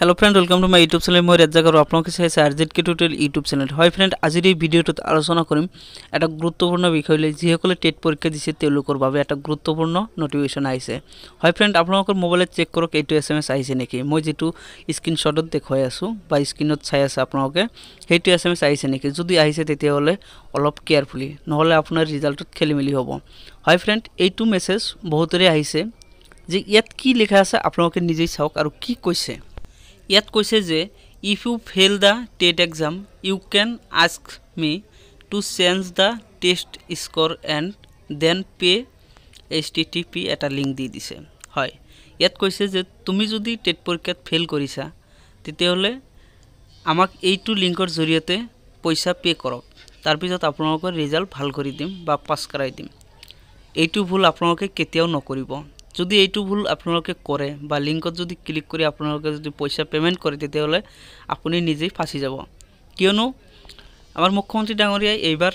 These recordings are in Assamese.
hello' friend welcome to my YouTube channel মই ৰেজাক আৰু আপোনালোকে চাই আছে আৰ্জিত কে টুটেল ইউটিউব চেনেল হয় ফ্ৰেণ্ড আজিৰ এই ভিডিঅ'টোত আলোচনা কৰিম এটা গুৰুত্বপূৰ্ণ বিষয় লৈ যিসকলে টেট পৰীক্ষা দিছে তেওঁলোকৰ বাবে এটা গুৰুত্বপূৰ্ণ ন'টিফিকেশ্যন আহিছে হয় ফ্ৰেণ্ড আপোনালোকৰ মোবাইলত চেক কৰক এইটো এছ এম এছ আহিছে নেকি মই যিটো স্ক্ৰীণশ্বটত দেখুৱাই আছোঁ বা স্ক্ৰীণত চাই আছে আপোনালোকে সেইটো এছ এম এছ আহিছে নেকি যদি আহিছে তেতিয়াহ'লে অলপ কেয়াৰফুলি নহ'লে আপোনাৰ ৰিজাল্টত খেলি মেলি হ'ব হয় ফ্ৰেণ্ড এইটো মেছেজ বহুতৰে আহিছে যে ইয়াত কি লিখা আছে আপোনালোকে নিজেই চাওক আৰু কি কৈছে ইয়াত কৈছে যে if you fail the TET exam you can ask me to change the test score and then pay H T T P এটা লিংক দি দিছে হয় ইয়াত কৈছে যে তুমি যদি টেট পৰীক্ষাত ফেইল কৰিছা তেতিয়াহ'লে আমাক এইটো লিংকৰ জৰিয়তে পইচা পে' কৰক তাৰপিছত আপোনালোকৰ ৰিজাল্ট ভাল কৰি দিম বা পাছ কৰাই দিম এইটো ভুল আপোনালোকে কেতিয়াও নকৰিব যদি এইটো ভুল আপোনালোকে করে বা লিঙ্কত যদি ক্লিক করে আপনাদের যদি পয়সা পেমেন্ট করে তো আপনি নিজেই ফাঁসি যাব কিয়নো আমার মুখ্যমন্ত্রী ডাঙরিয়ায় এইবার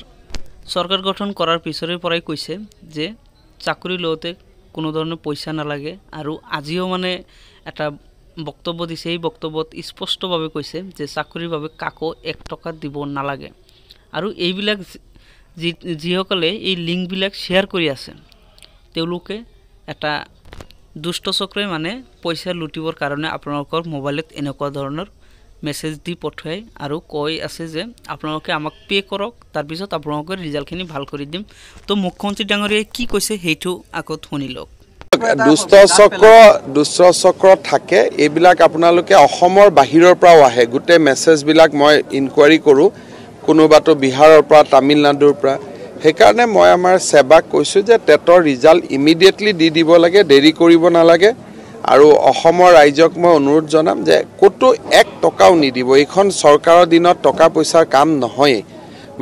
সরকার গঠন করার পিছরেরপরাই কৈছে যে চাকরি লোতে কোনো ধরনের পয়সা না লাগে আর আজিও মানে একটা বক্তব্য দিছে এই বক্তব্যত স্পষ্টভাবে কৈছে যে চাকরির বাবে কাকো এক টাকা দিব না লাগে আর এইবিলাক যি যিসকলে এই লিঙ্কবিলাক শেয়ার করে আছে তেওঁলোকে এটা দুষ্ট চক্ৰই মানে পইচা লুটিবৰ কাৰণে আপোনালোকৰ মোবাইলত এনেকুৱা ধৰণৰ মেছেজ দি পঠায় আৰু কৈ আছে যে আপোনালোকে আমাক পে কৰক তাৰপৰ আপনাদেৰ ৰিজাল্টখিনি ভাল কৰি দিম তো মুখ্যমন্ত্ৰী ডাঙৰীয়াই কি কৈছে সেইটো আকৌ শুনি লওক দুষ্ট চক্ৰ দুষ্ট চক্ৰ থাকে এইবিলাক আপোনালোকে অসমৰ বাহিৰৰ পৰাও আহে গোটেই মেছেজবিলাক মই ইনকোয়াৰি কৰোঁ কোনোবাটো বিহাৰৰ পৰা তামিলনাডুৰ পৰা সেইকাৰণে মই আমাৰ ছেবাক কৈছোঁ যে টেটৰ ৰিজাল্ট ইমিডিয়েটলি দি দিব লাগে দেৰি কৰিব নালাগে আৰু অসমৰ ৰাইজক মই অনুৰোধ জনাম যে ক'তো এক টকাও নিদিব এইখন চৰকাৰৰ দিনত টকা পইচাৰ কাম নহয়েই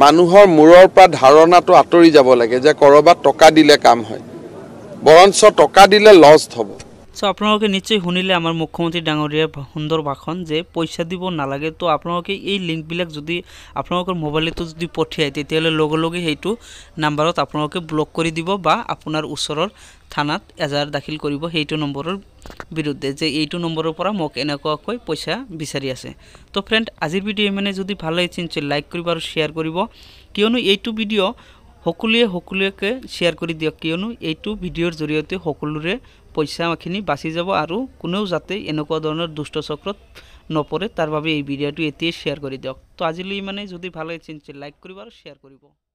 মানুহৰ মূৰৰ পৰা ধাৰণাটো আঁতৰি যাব লাগে যে ক'ৰবাত টকা দিলে কাম হয় বৰঞ্চ টকা দিলে লষ্ট হ'ব সো আপোনালোকে নিশ্চয় শুনিলে আমাৰ মুখ্যমন্ত্ৰী ডাঙৰীয়াৰ সুন্দৰ ভাষণ যে পইচা দিব নালাগে তো আপোনালোকে এই লিংকবিলাক যদি আপোনালোকৰ মোবাইলত যদি পঠিয়ায় লগে সেইটো নাম্বাৰত আপোনালোকে ব্লক কৰি দিব বা আপোনাৰ ওচৰৰ থানাত এজাহাৰ দাখিল কৰিব সেইটো নম্বৰৰ বিৰুদ্ধে যে এইটো নম্বৰৰ পৰা মোক এনেকুৱাকৈ পইচা বিচাৰি আছে তো ফ্ৰেণ্ড আজিৰ ভিডিঅ' ইমানে যদি ভাল লাগছে নিশ্চয়ই লাইক কৰিব আৰু শ্বেয়াৰ কৰিব কিয়নো এইটো ভিডিঅ' সকলোৱে সকলোকে শ্বেয়াৰ কৰি দিয়ক কিয়নো এইটো ভিডিঅ'ৰ জৰিয়তে সকলোৰে পইচাখিনি বাচি যাব আৰু কোনেও যাতে এনেকুৱা ধৰণৰ দুষ্ট চক্ৰত নপৰে তাৰ বাবে এই ভিডিঅ'টো এতিয়াই শ্বেয়াৰ কৰি দিয়ক তো আজিলৈ মানে যদি ভাল লাগিছিল লাইক কৰিব আৰু শ্বেয়াৰ কৰিব